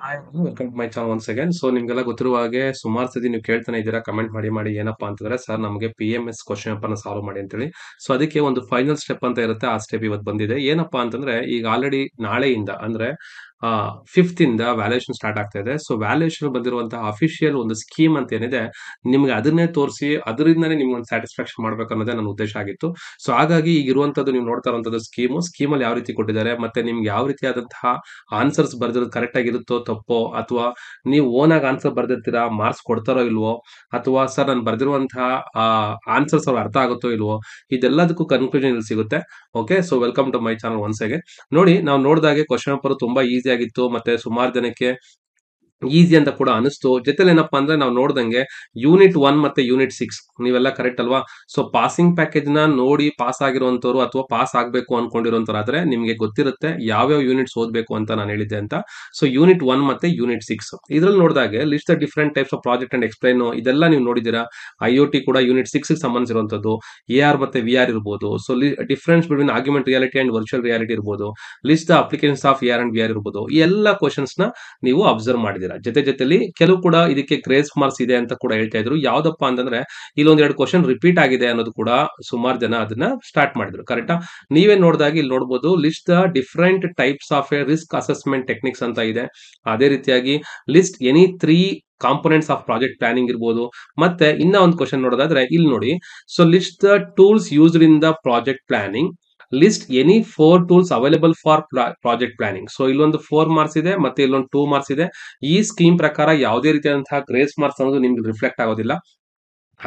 hi welcome to my channel once again so ನಿಮ್ಗೆಲ್ಲ ಗೊತ್ತಿರುವ ಹಾಗೆ ಸುಮಾರು ಸತಿ ನೀವು ಕೇಳ್ತಾನೆ ಇದ್ದೀರಾ ಕಮೆಂಟ್ ಮಾಡಿ ಮಾಡಿ ಏನಪ್ಪ ಅಂತಂದ್ರೆ ಸರ್ ನಮಗೆ ಪಿ ಎಂ ಎಸ್ ಕ್ವಶನ್ ಪೇಪರ್ನ ಸಾಲ್ವ್ ಮಾಡಿ ಅಂತೇಳಿ ಸೊ ಅದಕ್ಕೆ ಒಂದು ಫೈನಲ್ ಸ್ಟೆಪ್ ಅಂತ ಇರುತ್ತೆ ಆ ಸ್ಟೆಪ್ ಇವತ್ತು ಬಂದಿದೆ ಏನಪ್ಪಾ ಅಂತಂದ್ರೆ ಈಗ ಆಲ್ರೆಡಿ ನಾಳೆಯಿಂದ ಅಂದ್ರೆ ಫಿಫ್ತ್ ಇಂದ ವ್ಯಾಲ್ಯೂಯೇಷನ್ ಸ್ಟಾರ್ಟ್ ಆಗ್ತಾ ಇದೆ ಸೊ ವ್ಯಾಲ್ಯೂಯೇಷನ್ ಬಂದಿರುವಂತಹ ಅಫಿಷಿಯಲ್ ಒಂದು ಸ್ಕೀಮ್ ಅಂತ ಏನಿದೆ ನಿಮ್ಗೆ ಅದನ್ನೇ ತೋರಿಸಿ ಅದರಿಂದನೇ ನಿಮ್ಗೆ ಒಂದು ಸ್ಯಾಟಿಸ್ಫ್ಯಾಕ್ಷನ್ ಮಾಡ್ಬೇಕು ಅನ್ನೋದೇ ನನ್ನ ಉದ್ದೇಶ ಆಗಿತ್ತು ಸೊ ಹಾಗಾಗಿ ಈಗ ಇರುವಂತದ್ದು ನೀವು ನೋಡ್ತಾ ಇರುವಂತದ್ದು ಸ್ಕೀಮ್ ಸ್ಕೀಮಲ್ಲಿ ಯಾವ ರೀತಿ ಕೊಟ್ಟಿದ್ದಾರೆ ಮತ್ತೆ ನಿಮ್ಗೆ ಯಾವ ರೀತಿ ಆದಂತಹ ಆನ್ಸರ್ಸ್ ಬರ್ದಿರೋದು ಕರೆಕ್ಟ್ ಆಗಿರುತ್ತೋ ತಪ್ಪೋ ಅಥವಾ ನೀವು ಓನ್ ಆಗಿ ಆನ್ಸರ್ ಬರ್ದಿರ್ತೀರಾ ಮಾರ್ಕ್ಸ್ ಕೊಡ್ತಾರೋ ಇಲ್ವೋ ಅಥವಾ ಸರ್ ನಾನು ಬರ್ದಿರುವಂತಹ ಆನ್ಸರ್ಸ್ ಅವ್ರು ಅರ್ಥ ಆಗುತ್ತೋ ಇಲ್ವೋ ಇದೆಲ್ಲದಕ್ಕೂ ಕನ್ಕ್ಲೂಷನ್ ಇಲ್ಲಿ ಸಿಗುತ್ತೆ okay so welcome to my channel once ನೋಡಿ ನಾವು ನೋಡಿದಾಗೆ ಕ್ವಶನ್ ಪೇಪರ್ ತುಂಬಾ ಈಸಿ ರೀತಿಯಾಗಿತ್ತು ಮತ್ತೆ ಸುಮಾರು ಜನಕ್ಕೆ ಈಸಿ ಅಂತ ಕೂಡ ಅನಿಸ್ತು ಜೊತೆಲಿ ಏನಪ್ಪಾ ಅಂದ್ರೆ ನಾವು ನೋಡ್ದಂಗೆ ಯೂನಿಟ್ ಒನ್ ಮತ್ತೆ ಯೂನಿಟ್ ಸಿಕ್ಸ್ ನೀವೆಲ್ಲ ಕರೆಕ್ಟ್ ಅಲ್ವಾ ಸೊ ಪಾಸಿಂಗ್ ಪ್ಯಾಕೇಜ್ ನ ನೋಡಿ ಪಾಸ್ ಆಗಿರುವಂತವ್ರು ಅಥವಾ ಪಾಸ್ ಆಗ್ಬೇಕು ಅನ್ಕೊಂಡಿರೋಂಥವ್ರು ಆದ್ರೆ ನಿಮ್ಗೆ ಗೊತ್ತಿರುತ್ತೆ ಯಾವ್ಯಾವ ಯೂನಿಟ್ಸ್ ಓದಬೇಕು ಅಂತ ನಾನು ಹೇಳಿದ್ದೆ ಅಂತ ಸೊ ಯೂನಿಟ್ ಒನ್ ಮತ್ತೆ ಯೂನಿಟ್ ಸಿಕ್ಸ್ ಇದ್ರಲ್ಲಿ ನೋಡಿದಾಗ list different types of project and explain ಇದೆಲ್ಲ ನೀವು ನೋಡಿದೀರಾ ಐ ಒ ಟಿ ಕೂಡ ಯೂನಿಟ್ ಸಿಕ್ಸ್ ಸಂಬಂಧಿಸಿರುವಂತದ್ದು ಎ ಆರ್ ಮತ್ತೆ ವಿ ಆರ್ ಇರ್ಬೋದು so difference between augmented reality and virtual reality ಇರ್ಬೋದು list the applications of A R and V R ಇರ್ಬೋದು ಈ ಎಲ್ಲ ಕ್ವಶನ್ಸ್ ನ ನೀವು ಅಬ್ಸರ್ವ್ ಮಾಡಿದ್ರೆ ಇದ್ದೀರಾ ಜೊತೆ ಜೊತೆಲಿ ಕೆಲವು ಕೂಡ ಇದಕ್ಕೆ ಗ್ರೇಸ್ ಮಾರ್ಕ್ಸ್ ಇದೆ ಅಂತ ಕೂಡ ಹೇಳ್ತಾ ಇದ್ರು ಯಾವ್ದಪ್ಪ ಅಂತಂದ್ರೆ ಇಲ್ಲೊಂದ್ ಎರಡು ಕ್ವಶನ್ ರಿಪೀಟ್ ಆಗಿದೆ ಅನ್ನೋದು ಕೂಡ ಸುಮಾರು ಜನ ಅದನ್ನ ಸ್ಟಾರ್ಟ್ ಮಾಡಿದ್ರು ಕರೆಕ್ಟ್ ನೀವೇ ನೋಡಿದಾಗ ಇಲ್ಲಿ ನೋಡಬಹುದು list the different types of a risk assessment techniques ಅಂತ ಇದೆ ಅದೇ ರೀತಿಯಾಗಿ list any three components of project planning ಇರ್ಬೋದು ಮತ್ತೆ ಇನ್ನ ಒಂದು ಕ್ವಶನ್ ನೋಡೋದಾದ್ರೆ ಇಲ್ಲಿ ನೋಡಿ so list the tools used in the project planning list any four tools available for project planning so ಇಲ್ಲೊಂದು ಫೋರ್ ಮಾರ್ಕ್ಸ್ ಇದೆ ಮತ್ತೆ ಇಲ್ಲೊಂದು ಟೂ ಮಾರ್ಕ್ಸ್ ಇದೆ ಈ ಸ್ಕೀಮ್ ಪ್ರಕಾರ ಯಾವುದೇ ರೀತಿಯಾದಂತಹ ಗ್ರೇಸ್ ಮಾರ್ಕ್ಸ್ ಅನ್ನೋದು ನಿಮ್ಗೆ ರಿಫ್ಲೆಕ್ಟ್ ಆಗೋದಿಲ್ಲ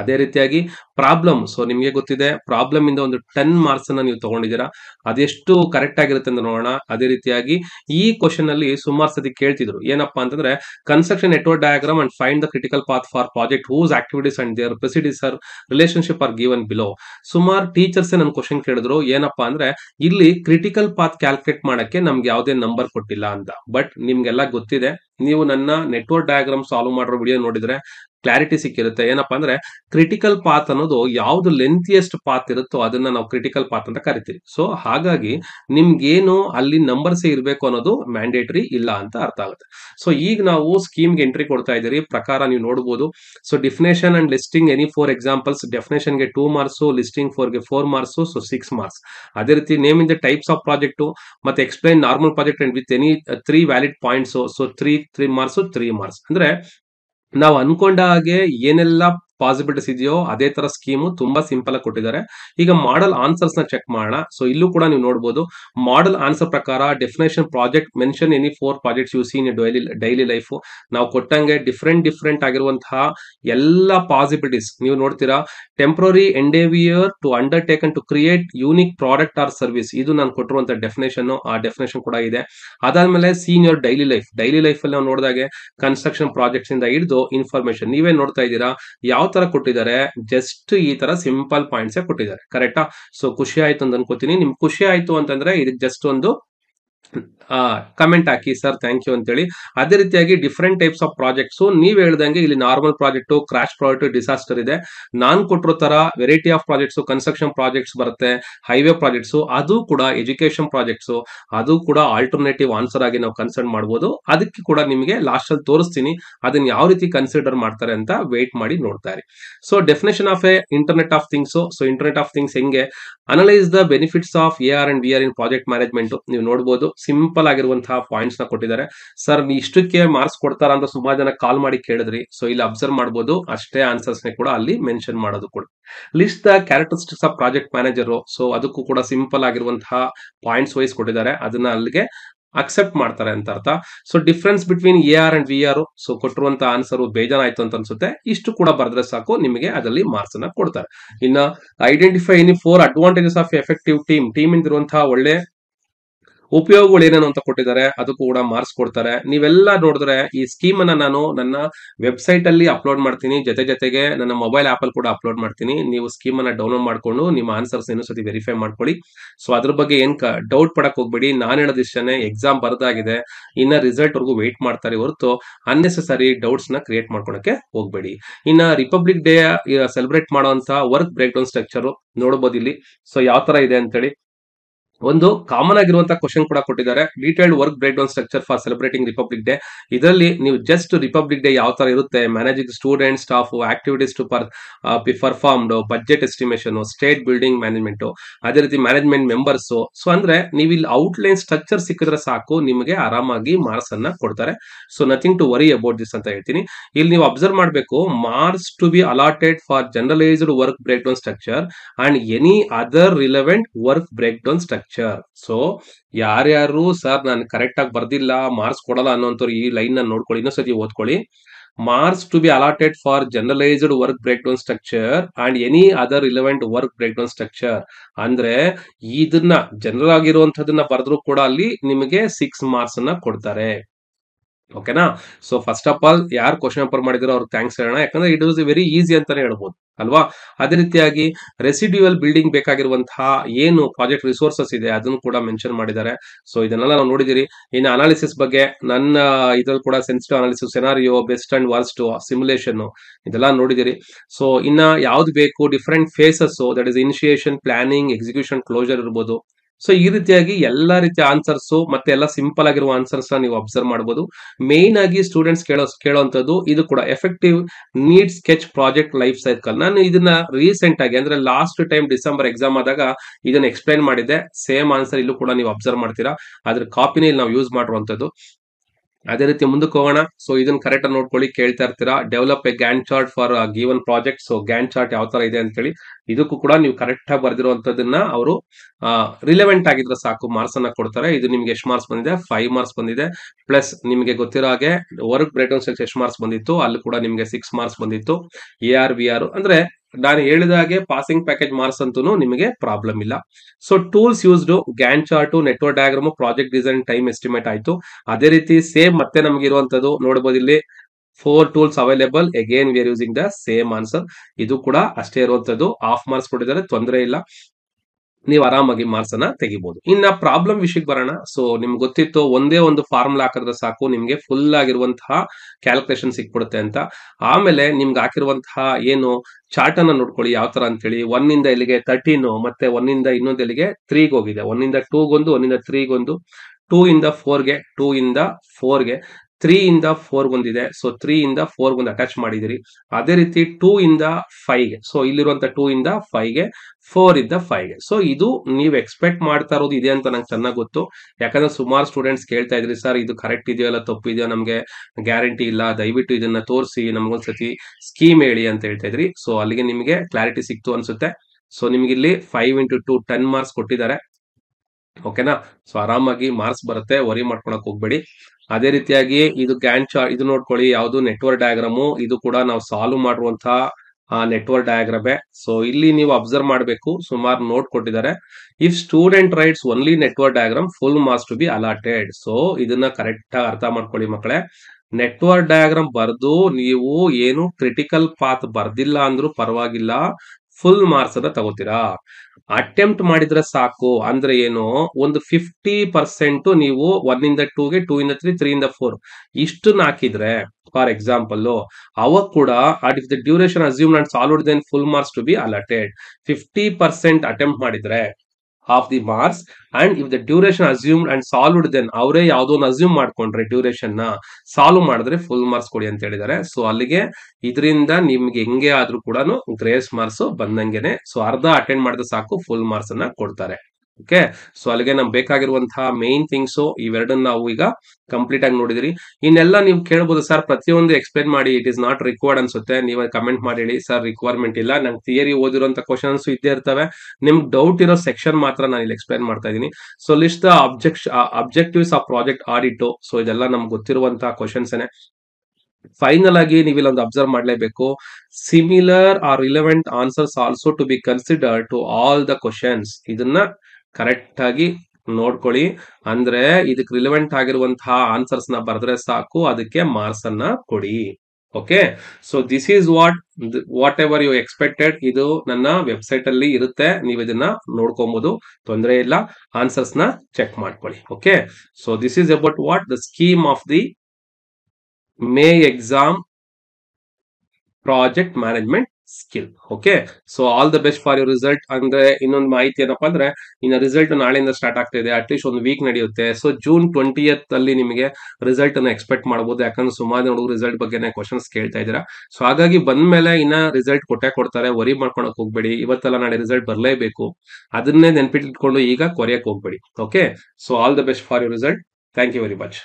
ಅದೇ ರೀತಿಯಾಗಿ ಪ್ರಾಬ್ಲಮ್ ಸೊ ನಿಮಗೆ ಗೊತ್ತಿದೆ ಪ್ರಾಬ್ಲಮ್ ಇಂದ ಒಂದು ಟೆನ್ ಮಾರ್ಕ್ಸ್ ಅನ್ನ ನೀವು ತಗೊಂಡಿದ್ದೀರಾ ಅದೆಷ್ಟು ಕರೆಕ್ಟ್ ಆಗಿರುತ್ತೆ ಅಂತ ನೋಡೋಣ ಅದೇ ರೀತಿಯಾಗಿ ಈ ಕ್ವಶನ್ ಅಲ್ಲಿ ಸುಮಾರು ಸತಿ ಕೇಳ್ತಿದ್ರು ಏನಪ್ಪಾ ಅಂತಂದ್ರೆ construction network diagram and find the critical path for project whose activities and their facilities are relationship are given below ಸುಮಾರು ಟೀಚರ್ಸ್ ನನ್ನ ಕ್ವಶನ್ ಕೇಳಿದ್ರು ಏನಪ್ಪಾ ಅಂದ್ರೆ ಇಲ್ಲಿ ಕ್ರಿಟಿಕಲ್ ಪಾತ್ ಕ್ಯಾಲ್ಕುಲೇಟ್ ಮಾಡಕ್ಕೆ ನಮ್ಗೆ ಯಾವುದೇ ನಂಬರ್ ಕೊಟ್ಟಿಲ್ಲ ಅಂತ ಬಟ್ ನಿಮ್ಗೆಲ್ಲ ಗೊತ್ತಿದೆ ನೀವು ನನ್ನ ನೆಟ್ವರ್ಕ್ ಡಯಾಗ್ರಾಮ್ ಸಾಲ್ವ್ ಮಾಡಿರೋ ವಿಡಿಯೋ ನೋಡಿದ್ರೆ ಕ್ಲಾರಿಟಿ ಸಿಕ್ಕಿರುತ್ತೆ ಏನಪ್ಪಾ ಅಂದ್ರೆ ಕ್ರಿಟಿಕಲ್ ಪಾತ್ ಅನ್ನೋದು ಯಾವ್ದು ಲೆಂತಿಯೆಸ್ಟ್ ಪಾತ್ ಇರುತ್ತೋ ಅದನ್ನ ನಾವು ಕ್ರಿಟಿಕಲ್ ಪಾತ್ ಅಂತ ಕರಿತೀವಿ ಸೊ ಹಾಗಾಗಿ ನಿಮ್ಗೇನು ಅಲ್ಲಿ ನಂಬರ್ಸ್ ಇರಬೇಕು ಅನ್ನೋದು ಮ್ಯಾಂಡೇಟರಿ ಇಲ್ಲ ಅಂತ ಅರ್ಥ ಆಗುತ್ತೆ ಸೊ ಈಗ ನಾವು ಸ್ಕೀಮ್ಗೆ ಎಂಟ್ರಿ ಕೊಡ್ತಾ ಇದ್ದೀರಿ ಪ್ರಕಾರ ನೀವು ನೋಡಬಹುದು so definition and listing any four examples ಗೆ ಟೂ ಮಾರ್ಕ್ಸ್ ಲಿಸ್ಟಿಂಗ್ ಫೋರ್ಗೆ four marks so six marks ಅದೇ ರೀತಿ name in the types of project ಮತ್ತೆ explain normal project and with any three valid points so three three marks three marks ಅಂದ್ರೆ ನಾವು ಅನ್ಕೊಂಡ ಹಾಗೆ ಏನೆಲ್ಲ ಪಾಸಿಬಿಲಿಟೀಸ್ ಇದೆಯೋ ಅದೇ ತರ ಸ್ಕೀಮ್ ತುಂಬಾ ಸಿಂಪಲ್ ಆಗಿ ಕೊಟ್ಟಿದ್ದಾರೆ ಈಗ ಮಾಡಲ್ ಆನ್ಸರ್ಸ್ ನ ಚೆಕ್ ಮಾಡೋಣ ಸೊ ಇಲ್ಲೂ ಕೂಡ ನೀವು ನೋಡಬಹುದು ಮಾಡಲ್ ಆನ್ಸರ್ ಪ್ರಕಾರ definition project mention any four projects use in daily daily life ನಾವು ಕೊಟ್ಟಂಗೆ ಡಿಫ್ರೆಂಟ್ ಡಿಫ್ರೆಂಟ್ ಆಗಿರುವಂತಹ ಎಲ್ಲ ಪಾಸಿಬಿಲಿಟೀಸ್ ನೀವು ನೋಡ್ತೀರಾ temporary endeavour to undertaken to create unique product or service ಇದು ನಾನು ಕೊಟ್ಟಿರುವಂತಹ ಡೆಫಿನೇಷನ್ ಆ ಡೆಫಿನೇಷನ್ ಕೂಡ ಇದೆ ಅದಾದ್ಮೇಲೆ senior daily life daily life ಅಲ್ಲಿ ನಾವು ನೋಡಿದಾಗ ಕನ್ಸ್ಟ್ರಕ್ಷನ್ ಪ್ರಾಜೆಕ್ಟ್ಸ್ ಇಂದ ಹಿಡಿದು ಇನ್ಫಾರ್ಮೇಶನ್ ನೀವೇ ನೋಡ್ತಾ ಇದ್ದೀರಾ ಯಾವ ತರ ಕೊಟ್ಟಿದ್ದಾರೆ ಜಸ್ಟ್ ಈ ತರ ಸಿಂಪಲ್ ಪಾಯಿಂಟ್ಸ್ ಕೊಟ್ಟಿದ್ದಾರೆ ಕರೆಕ್ಟಾ ಸೊ ಖುಷಿ ಆಯ್ತು ಅಂತ ಅನ್ಕೋತೀನಿ ನಿಮ್ಗೆ ಖುಷಿ ಆಯ್ತು ಅಂತಂದ್ರೆ ಇದು ಜಸ್ಟ್ ಒಂದು ಕಮೆಂಟ್ ಹಾಕಿ ಸರ್ ಥ್ಯಾಂಕ್ ಯು ಅಂತೇಳಿ ಅದೇ ರೀತಿಯಾಗಿ ಡಿಫ್ರೆಂಟ್ ಟೈಪ್ಸ್ ಆಫ್ ಪ್ರಾಜೆಕ್ಟ್ಸು ನೀವು ಹೇಳ್ದಂಗೆ ಇಲ್ಲಿ normal project crash project disaster ಇದೆ ನಾನು ಕೊಟ್ಟಿರೋ ತರ variety of projects construction projects ಬರುತ್ತೆ ಹೈವೇ ಪ್ರಾಜೆಕ್ಟ್ಸ್ ಅದು ಕೂಡ ಎಜುಕೇಶನ್ ಪ್ರಾಜೆಕ್ಟ್ಸು ಅದು ಕೂಡ ಆಲ್ಟರ್ನೇಟಿವ್ ಆನ್ಸರ್ ಆಗಿ ನಾವು ಕನ್ಸರ್ನ್ ಮಾಡಬಹುದು ಅದಕ್ಕೆ ಕೂಡ ನಿಮಗೆ ಅಲ್ಲಿ ತೋರಿಸ್ತೀನಿ ಅದನ್ನ ಯಾವ ರೀತಿ ಕನ್ಸಿಡರ್ ಮಾಡ್ತಾರೆ ಅಂತ ವೇಟ್ ಮಾಡಿ ನೋಡ್ತಾ ಇರಿ so definition of a internet of things so internet of things ಹೆಂಗೆ analyse the benefits of A R and V R in project management ನೀವು ನೋಡಬಹುದು ಸಿಂಪಲ್ ಆಗಿರುವಂತಹ ಪಾಯಿಂಟ್ಸ್ ನ ಕೊಟ್ಟಿದ್ದಾರೆ ಸರ್ ಇಷ್ಟಕ್ಕೆ ಮಾರ್ಕ್ಸ್ ಕೊಡ್ತಾರ ಅಂತ ಸುಮಾರು ಜನ ಕಾಲ್ ಮಾಡಿ ಕೇಳಿದ್ರಿ ಸೊ ಇಲ್ಲಿ ಅಬ್ಸರ್ವ್ ಮಾಡಬಹುದು ಅಷ್ಟೇ ಆನ್ಸರ್ಸ್ ನೇ ಕೂಡ ಅಲ್ಲಿ ಮೆನ್ಷನ್ ಮಾಡೋದು ಕೂಡ list the characteristics of project manager so ಅದಕ್ಕೂ ಕೂಡ ಸಿಂಪಲ್ ಆಗಿರುವಂತಹ ಪಾಯಿಂಟ್ಸ್ ವೈಸ್ ಕೊಟ್ಟಿದ್ದಾರೆ ಅದನ್ನ ಅಲ್ಲಿಗೆ ಅಕ್ಸೆಪ್ಟ್ ಮಾಡ್ತಾರೆ ಅಂತ ಅರ್ಥ so difference between A R and V R so ಕೊಟ್ಟಿರುವಂತ ಆನ್ಸರ್ ಬೇಜಾರಾಯ್ತು ಅಂತ ಅನ್ಸುತ್ತೆ ಇಷ್ಟು ಕೂಡ ಬರೆದ್ರೆ ಸಾಕು ನಿಮಗೆ ಅದರಲ್ಲಿ ಮಾರ್ಕ್ಸ್ ಅನ್ನ ಕೊಡ್ತಾರೆ ಇನ್ನ identify any four advantages of effective team team ಇಂದಿರುವಂತಹ ಒಳ್ಳೆ ಉಪಯೋಗಗಳು ಏನೇನು ಅಂತ ಕೊಟ್ಟಿದ್ದಾರೆ ಅದು ಕೂಡ ಮಾರ್ಕ್ಸ್ ಕೊಡ್ತಾರೆ ನೀವೆಲ್ಲ ನೋಡಿದ್ರೆ ಈ ಸ್ಕೀಮ್ ಅನ್ನ ನಾನು ನನ್ನ ವೆಬ್ಸೈಟ್ ಅಲ್ಲಿ ಅಪ್ಲೋಡ್ ಮಾಡ್ತೀನಿ ಜೊತೆ ಜೊತೆಗೆ ನನ್ನ ಮೊಬೈಲ್ ಆಪ್ ಅಲ್ಲಿ ಕೂಡ ಅಪ್ಲೋಡ್ ಮಾಡ್ತೀನಿ ನೀವು ಸ್ಕೀಮ್ ಅನ್ನ ಡೌನ್ಲೋಡ್ ಮಾಡ್ಕೊಂಡು ನಿಮ್ಮ ಆನ್ಸರ್ಸ್ ಸತಿ ವೆರಿಫೈ ಮಾಡ್ಕೊಳ್ಳಿ ಸೊ ಅದ್ರ ಬಗ್ಗೆ ಏನ್ ಡೌಟ್ ಪಡಕ್ ಹೋಗ್ಬೇಡಿ ನಾನು ಹೇಳೋದಿಷ್ಟೇ ಎಕ್ಸಾಮ್ ಬರ್ದಾಗಿದೆ ಇನ್ನ ರಿಸಲ್ಟ್ ವರ್ಗೂ ವೇಟ್ ಮಾಡ್ತಾರೆ ಹೊರತು ಅನ್ನೆಸೆಸರಿ ಡೌಟ್ಸ್ ನ ಕ್ರಿಯೇಟ್ ಮಾಡ್ಕೊಳಕ್ಕೆ ಹೋಗ್ಬೇಡಿ ಇನ್ನ ರಿಪಬ್ಲಿಕ್ ಡೇ ಸೆಲೆಬ್ರೇಟ್ ಮಾಡೋಂತ ವರ್ಕ್ ಬ್ರೇಕ್ ಡೌನ್ ಸ್ಟ್ರಕ್ಚರ್ ನೋಡಬಹುದು ಇಲ್ಲಿ ಸೊ ಯಾವ ತರ ಇದೆ ಅಂತೇಳಿ ಒಂದು ಕಾಮನ್ ಆಗಿರುವಂತಹ ಕ್ವಶನ್ ಕೂಡ ಕೊಟ್ಟಿದ್ದಾರೆ detailed work break down structure for celebrating Republic Day ಇದರಲ್ಲಿ ನೀವು ಜಸ್ಟ್ ರಿಪಬ್ಲಿಕ್ ಡೇ ಯಾವ ತರ ಇರುತ್ತೆ managing student staff activities to per performed budget estimation state building management ಅದೇ ರೀತಿ ಮ್ಯಾನೇಜ್ಮೆಂಟ್ ಮೆಂಬರ್ಸ್ ಸೊ ಅಂದ್ರೆ ನೀವು ಇಲ್ಲಿ ಔಟ್ಲೈನ್ ಸ್ಟ್ರಕ್ಚರ್ ಸಿಕ್ಕಿದ್ರೆ ಸಾಕು ನಿಮಗೆ ಆರಾಮಾಗಿ ಮಾರ್ಕ್ಸ್ ಅನ್ನ ಕೊಡ್ತಾರೆ so nothing to worry about this ಅಂತ ಹೇಳ್ತೀನಿ ಇಲ್ಲಿ ನೀವು ಅಬ್ಸರ್ವ್ ಮಾಡಬೇಕು marks to be allotted for generalised work break down structure and any other relevant work break down structure lecture so ಯಾರ್ಯಾರು ಸರ್ ನಾನು ಕರೆಕ್ಟ್ ಆಗಿ ಬರ್ದಿಲ್ಲ ಮಾರ್ಕ್ಸ್ ಕೊಡಲ್ಲ ಅನ್ನೋಂಥವ್ರು ಈ ಲೈನ್ ನ ನೋಡ್ಕೊಳ್ಳಿ ಇನ್ನೊಂದ್ಸತಿ ಓದ್ಕೊಳ್ಳಿ marks to be allotted for generalised work break down structure and any other relevant work break down structure ಅಂದ್ರೆ ಇದನ್ನ ಜನರಲ್ ಆಗಿರುವಂತದನ್ನ ಬರೆದ್ರು ಕೂಡ ಅಲ್ಲಿ ನಿಮಗೆ ಸಿಕ್ಸ್ ಮಾರ್ಕ್ಸ್ ಅನ್ನ ಕೊಡ್ತಾರೆ ಓಕೆನಾ ಸೊ ಫಸ್ಟ್ ಆಫ್ ಆಲ್ ಯಾರು ಕ್ವಶನ್ ಪೇಪರ್ ಮಾಡಿದ್ರು ಅವ್ರಿಗೆ ಥ್ಯಾಂಕ್ಸ್ ಹೇಳೋಣ ಯಾಕಂದ್ರೆ ಇಟ್ ಇಸ್ ವೆರಿ ಈಸಿ ಅಂತಾನೆ ಹೇಳ್ಬೋದು ಅಲ್ವಾ ಅದೇ ರೀತಿಯಾಗಿ ರೆಸಿಡ್ಯೂಯಲ್ ಬಿಲ್ಡಿಂಗ್ ಬೇಕಾಗಿರುವಂತಹ ಏನು ಪ್ರಾಜೆಕ್ಟ್ ರಿಸೋರ್ಸಸ್ ಇದೆ ಅದನ್ನು ಕೂಡ ಮೆನ್ಷನ್ ಮಾಡಿದ್ದಾರೆ ಸೊ ಇದನ್ನೆಲ್ಲ ನಾವು ನೋಡಿದಿರಿ ಇನ್ನು ಅನಾಲಿಸಿಸ್ ಬಗ್ಗೆ ನನ್ನ ಇದ್ರಲ್ಲಿ ಕೂಡ sensitive analysis scenario best and worst simulation ಇದೆಲ್ಲ ನೋಡಿದಿರಿ ಸೊ ಇನ್ನ ಯಾವ್ದು ಬೇಕು different phases that is initiation planning execution closure ಇರ್ಬೋದು ಸೊ ಈ ರೀತಿಯಾಗಿ ಎಲ್ಲಾ ರೀತಿಯ ಆನ್ಸರ್ಸ್ ಮತ್ತೆ ಎಲ್ಲ ಸಿಂಪಲ್ ಆಗಿರುವ ಆನ್ಸರ್ಸ್ ನೀವು ಅಬ್ಸರ್ವ್ ಮಾಡಬಹುದು ಮೇನ್ ಆಗಿ ಸ್ಟೂಡೆಂಟ್ಸ್ ಕೇಳೋ ಕೇಳೋಂಥದ್ದು ಇದು ಕೂಡ effective need sketch project life cycle ನಾನು ಇದನ್ನ ರೀಸೆಂಟ್ ಆಗಿ ಅಂದ್ರೆ ಲಾಸ್ಟ್ ಟೈಮ್ ಡಿಸೆಂಬರ್ ಎಕ್ಸಾಮ್ ಆದಾಗ ಇದನ್ನ ಎಕ್ಸ್ಪ್ಲೈನ್ ಮಾಡಿದ್ದೆ ಸೇಮ್ ಆನ್ಸರ್ ಇಲ್ಲೂ ಕೂಡ ನೀವು ಅಬ್ಸರ್ವ್ ಮಾಡ್ತೀರಾ ಅದ್ರ ಕಾಪಿನೇ ಇಲ್ಲಿ ನಾವು ಯೂಸ್ ಮಾಡುವಂತದ್ದು ಅದೇ ರೀತಿ ಮುಂದಕ್ಕೆ ಹೋಗೋಣ ಸೊ ಇದನ್ನ ಕರೆಕ್ಟ್ ಆಗಿ ನೋಡ್ಕೊಳ್ಳಿ ಕೇಳ್ತಾ ಇರ್ತೀರಾ develop a Gantt chart for given project so Gantt chart ಯಾವ ತರ ಇದೆ ಅಂತೇಳಿ ಇದಕ್ಕೂ ಕೂಡ ನೀವು ಕರೆಕ್ಟ್ ಆಗಿ ಬರ್ದಿರುವಂತದನ್ನ ಅವರು ರಿಲೆವೆಂಟ್ ಆಗಿದ್ರೆ ಸಾಕು ಮಾರ್ಕ್ಸ್ ಅನ್ನ ಕೊಡ್ತಾರೆ ಇದು ನಿಮ್ಗೆ ಎಷ್ಟು ಮಾರ್ಕ್ಸ್ ಬಂದಿದೆ ಫೈವ್ ಮಾರ್ಕ್ಸ್ ಬಂದಿದೆ ಪ್ಲಸ್ ನಿಮಗೆ ಗೊತ್ತಿರೋ ಹಾಗೆ ವರ್ಕ್ ಬ್ರೇಕ್ ಡೌನ್ ಎಷ್ಟು ಮಾರ್ಕ್ಸ್ ಬಂದಿತ್ತು ಅಲ್ಲಿ ಕೂಡ ನಿಮಗೆ ಸಿಕ್ಸ್ ಮಾರ್ಕ್ಸ್ ಬಂದಿತ್ತು ಎ ಆರ್ ವಿ ಆರ್ ಅಂದ್ರೆ ನಾನು ಹೇಳಿದ ಹಾಗೆ ಪಾಸಿಂಗ್ ಪ್ಯಾಕೇಜ್ ಮಾರ್ಕ್ಸ್ ಅಂತೂ ನಿಮಗೆ ಪ್ರಾಬ್ಲಮ್ ಇಲ್ಲ so tools used Gantt chart network diagram project design time estimate ಆಯ್ತು ಅದೇ ರೀತಿ ಸೇಮ್ ಮತ್ತೆ ನಮಗೆ ಇರುವಂತದ್ದು ನೋಡಬಹುದು ಇಲ್ಲಿ four tools available again we're using the same answer ಇದು ಕೂಡ ಅಷ್ಟೇ ಇರುವಂತದ್ದು ಆಫ್ ಮಾರ್ಕ್ಸ್ ಕೊಟ್ಟಿದ್ದಾರೆ ತೊಂದರೆ ಇಲ್ಲ ನೀವು ಆರಾಮಾಗಿ ಮಾರ್ಕ್ಸ್ ಅನ್ನ ತೆಗಿಬಹುದು ಇನ್ನ ಪ್ರಾಬ್ಲಮ್ ವಿಷಯಕ್ಕೆ ಬರೋಣ ಸೊ ನಿಮ್ಗೆ ಗೊತ್ತಿತ್ತು ಒಂದೇ ಒಂದು ಫಾರ್ಮುಲಾ ಹಾಕಿದ್ರೆ ಸಾಕು ನಿಮ್ಗೆ ಫುಲ್ ಆಗಿರುವಂತಹ ಕ್ಯಾಲ್ಕುಲೇಷನ್ ಸಿಕ್ಬಿಡುತ್ತೆ ಅಂತ ಆಮೇಲೆ ನಿಮ್ಗೆ ಹಾಕಿರುವಂತಹ ಏನು ಚಾರ್ಟ್ ಅನ್ನ ನೋಡ್ಕೊಳ್ಳಿ ಯಾವ ತರ ಅಂತೇಳಿ ಇಂದ ಇಲ್ಲಿಗೆ ತರ್ಟೀನ್ ಮತ್ತೆ ಇಂದ ಇನ್ನೊಂದು ಎಲ್ಲಿಗೆ ತ್ರೀಗೆ ಹೋಗಿದೆ ಇಂದ ಟೂಗೊಂದು ಒಂದಿಂದ ತ್ರೀಗೊಂದು ಟೂ ಇಂದ ಫೋರ್ಗೆ ಟೂ ಇಂದ ಫೋರ್ಗೆ ತ್ರೀ ಇಂದ ಫೋರ್ ಒಂದಿದೆ ಸೊ ತ್ರೀ ಇಂದ ಫೋರ್ ಒಂದು ಅಟ್ಯಾಚ್ ಮಾಡಿದಿರಿ ಅದೇ ರೀತಿ ಟೂ ಇಂದ ಫೈವ್ಗೆ ಸೊ ಇಲ್ಲಿರುವಂತ ಟೂ ಇಂದ ಫೈವ್ಗೆ ಫೋರ್ ಇಂದ ಗೆ ಸೊ ಇದು ನೀವು ಎಕ್ಸ್ಪೆಕ್ಟ್ ಮಾಡ್ತಾ ಇರೋದು ಇದೆ ಅಂತ ನಂಗೆ ಚೆನ್ನಾಗಿ ಗೊತ್ತು ಯಾಕಂದ್ರೆ ಸುಮಾರು ಸ್ಟೂಡೆಂಟ್ಸ್ ಕೇಳ್ತಾ ಇದ್ರಿ ಸರ್ ಇದು ಕರೆಕ್ಟ್ ಇದೆಯೋ ಇಲ್ಲ ತಪ್ಪಿದೆಯೋ ನಮಗೆ ಗ್ಯಾರಂಟಿ ಇಲ್ಲ ದಯವಿಟ್ಟು ಇದನ್ನ ತೋರಿಸಿ ನಮಗೊಂದ್ಸತಿ ಸ್ಕೀಮ್ ಹೇಳಿ ಅಂತ ಹೇಳ್ತಾ ಇದ್ರಿ ಸೊ ಅಲ್ಲಿಗೆ ನಿಮಗೆ ಕ್ಲಾರಿಟಿ ಸಿಕ್ತು ಅನ್ಸುತ್ತೆ ಸೊ ನಿಮ್ಗೆ ಇಲ್ಲಿ five into two ten marks ಕೊಟ್ಟಿದ್ದಾರೆ ಓಕೆನಾ ಸೊ ಆರಾಮಾಗಿ ಮಾರ್ಕ್ಸ್ ಬರುತ್ತೆ ವರಿ ಮಾಡ್ಕೊಳಕ್ ಹೋಗ್ಬೇಡಿ ಅದೇ ರೀತಿಯಾಗಿ ಇದು ಗ್ಯಾನ್ ಚಾರ್ಟ್ ಇದು ನೋಡ್ಕೊಳ್ಳಿ ಯಾವುದು ನೆಟ್ವರ್ಕ್ ಡಯಾಗ್ರಾಮು ಇದು ಕೂಡ ನಾವು ಸಾಲ್ವ್ ಮಾಡುವಂತಹ ನೆಟ್ವರ್ಕ್ ಡಯಾಗ್ರಾಮೆ ಸೊ ಇಲ್ಲಿ ನೀವು ಅಬ್ಸರ್ವ್ ಮಾಡಬೇಕು ಸುಮಾರು ನೋಟ್ ಕೊಟ್ಟಿದ್ದಾರೆ if student writes only network diagram full marks to be allotted so ಇದನ್ನ ಕರೆಕ್ಟ್ ಆಗಿ ಅರ್ಥ ಮಾಡ್ಕೊಳ್ಳಿ ಮಕ್ಕಳೇ ನೆಟ್ವರ್ಕ್ ಡಯಾಗ್ರಾಮ್ ಬರೆದು ನೀವು ಏನು ಕ್ರಿಟಿಕಲ್ ಪಾತ್ ಬರ್ದಿಲ್ಲ ಅಂದ್ರೂ ಪರವಾಗಿಲ್ಲ ಫುಲ್ ಮಾರ್ಕ್ಸ್ ಅನ್ನ ತಗೋತೀರಾ ಅಟೆಂಪ್ಟ್ ಮಾಡಿದ್ರೆ ಸಾಕು ಅಂದ್ರೆ ಏನು ಒಂದು ಫಿಫ್ಟಿ ಪರ್ಸೆಂಟ್ ನೀವು ಒನ್ ಇಂದ ಟೂಗೆ ಟೂ ಇಂದ ತ್ರೀ ತ್ರೀ ಇಂದ ಫೋರ್ ಇಷ್ಟನ್ನ ಹಾಕಿದ್ರೆ ಫಾರ್ ಎಕ್ಸಾಂಪಲ್ ಅವಾಗ ಕೂಡ at the duration assume solve then full marks to be allotted fifty percent attempt ಮಾಡಿದ್ರೆ half the marks and if the duration assumed and solved then ಅವರೇ ಯಾವ್ದೋ ಒಂದು ಅಸ್ಯೂಮ್ ಮಾಡ್ಕೊಂಡ್ರೆ ಡ್ಯೂರೇಷನ್ ನ ಸಾಲ್ವ್ ಮಾಡಿದ್ರೆ ಫುಲ್ ಮಾರ್ಕ್ಸ್ ಕೊಡಿ ಅಂತ ಹೇಳಿದ್ದಾರೆ ಸೊ ಅಲ್ಲಿಗೆ ಇದರಿಂದ ನಿಮ್ಗೆ ಹೆಂಗೆ ಆದ್ರೂ ಕೂಡ ಗ್ರೇಸ್ ಮಾರ್ಕ್ಸ್ ಬಂದಂಗೆನೆ ಸೊ ಅರ್ಧ ಅಟೆಂಡ್ ಮಾಡಿದ್ರೆ ಸಾಕು ಫುಲ್ ಮಾರ್ಕ್ಸ್ ಅನ್ನ ಕೊಡ್ತಾರೆ ಓಕೆ ಸೊ ಅಲ್ಲಿಗೆ ನಮ್ಗೆ ಬೇಕಾಗಿರುವಂತಹ ಮೇನ್ ಥಿಂಗ್ಸ್ ಇವೆರಡನ್ನ ನಾವು ಈಗ ಕಂಪ್ಲೀಟ್ ಆಗಿ ನೋಡಿದಿರಿ ಇನ್ನೆಲ್ಲ ನೀವು ಕೇಳ್ಬೋದು ಸರ್ ಪ್ರತಿಯೊಂದು ಎಕ್ಸ್ಪ್ಲೇನ್ ಮಾಡಿ ಇಟ್ ಇಸ್ ನಾಟ್ ರಿಕ್ವರ್ಡ್ ಅನ್ಸುತ್ತೆ ನೀವು ಕಮೆಂಟ್ ಮಾಡಿ ಹೇಳಿ ಸರ್ ರಿಕ್ವೈರ್ಮೆಂಟ್ ಇಲ್ಲ ನಂಗೆ ಥಿಯರಿ ಓದಿರುವಂತ ಕ್ವಶನ್ಸ್ ಇದ್ದೇ ಇರ್ತವೆ ನಿಮ್ಗೆ ಡೌಟ್ ಇರೋ ಸೆಕ್ಷನ್ ಮಾತ್ರ ನಾನು ಇಲ್ಲಿ ಎಕ್ಸ್ಪ್ಲೇನ್ ಮಾಡ್ತಾ ಇದ್ದೀನಿ so list the object objectives of project audit so ಇದೆಲ್ಲ ನಮ್ಗೆ ಗೊತ್ತಿರುವಂತಹ ಕ್ವಶನ್ಸ್ ಫೈನಲ್ ಆಗಿ ನೀವು ಇಲ್ಲೊಂದು ಅಬ್ಸರ್ವ್ ಮಾಡಲೇಬೇಕು similar or relevant answers also to be consider to all the questions ಇದನ್ನ ಕರೆಕ್ಟ್ ಆಗಿ ನೋಡ್ಕೊಳ್ಳಿ ಅಂದ್ರೆ ಇದಕ್ಕೆ ರಿಲೆವೆಂಟ್ ಆಗಿರುವಂತಹ ಆನ್ಸರ್ಸ್ ನ ಬರೆದ್ರೆ ಸಾಕು ಅದಕ್ಕೆ ಮಾರ್ಕ್ಸ್ ಅನ್ನ ಕೊಡಿ okay so this is what whatever you expected ಇದು ನನ್ನ ವೆಬ್ಸೈಟ್ ಅಲ್ಲಿ ಇರುತ್ತೆ ನೀವು ಇದನ್ನ ನೋಡ್ಕೊಬಹುದು ತೊಂದರೆ ಇಲ್ಲ ಆನ್ಸರ್ಸ್ ನ ಚೆಕ್ ಮಾಡ್ಕೊಳ್ಳಿ okay so this is about what the scheme of the May exam project management skill okay so all the best for your result ಅಂದ್ರೆ ಇನ್ನೊಂದು ಮಾಹಿತಿ ಏನಪ್ಪಾ ಅಂದ್ರೆ ಇನ್ನ ರಿಸಲ್ಟ್ ನಾಳೆಯಿಂದ ಸ್ಟಾರ್ಟ್ ಆಗ್ತಾ ಇದೆ ಅಟ್ಲೀಸ್ಟ್ ಒಂದು ವೀಕ್ ನಡೆಯುತ್ತೆ ಸೊ ಜೂನ್ ಟ್ವೆಂಟಿಯತ್ ಅಲ್ಲಿ ನಿಮಗೆ ರಿಸಲ್ಟ್ ಅನ್ನು ಎಕ್ಸ್ಪೆಕ್ಟ್ ಮಾಡಬಹುದು ಯಾಕಂದ್ರೆ ಸುಮಾರು ಹುಡುಗರು ರಿಸಲ್ಟ್ ಬಗ್ಗೆನೇ ಕ್ವಶನ್ಸ್ ಕೇಳ್ತಾ ಇದ್ದೀರಾ ಸೊ ಹಾಗಾಗಿ ಬಂದ ಮೇಲೆ ಇನ್ನ ರಿಸಲ್ಟ್ ಕೊಟ್ಟೆ ಕೊಡ್ತಾರೆ ವರಿ ಮಾಡ್ಕೊಳಕ್ ಹೋಗ್ಬೇಡಿ ಇವತ್ತೆಲ್ಲ ನಾಳೆ ರಿಸಲ್ಟ್ ಬರಲೇಬೇಕು ಅದನ್ನೇ ನೆನ್ಪಿಟ್ಕೊಂಡು ಈಗ ಕೊರಿಯಕ್ಕೆ ಹೋಗ್ಬೇಡಿ okay so all the best for your result thank you very much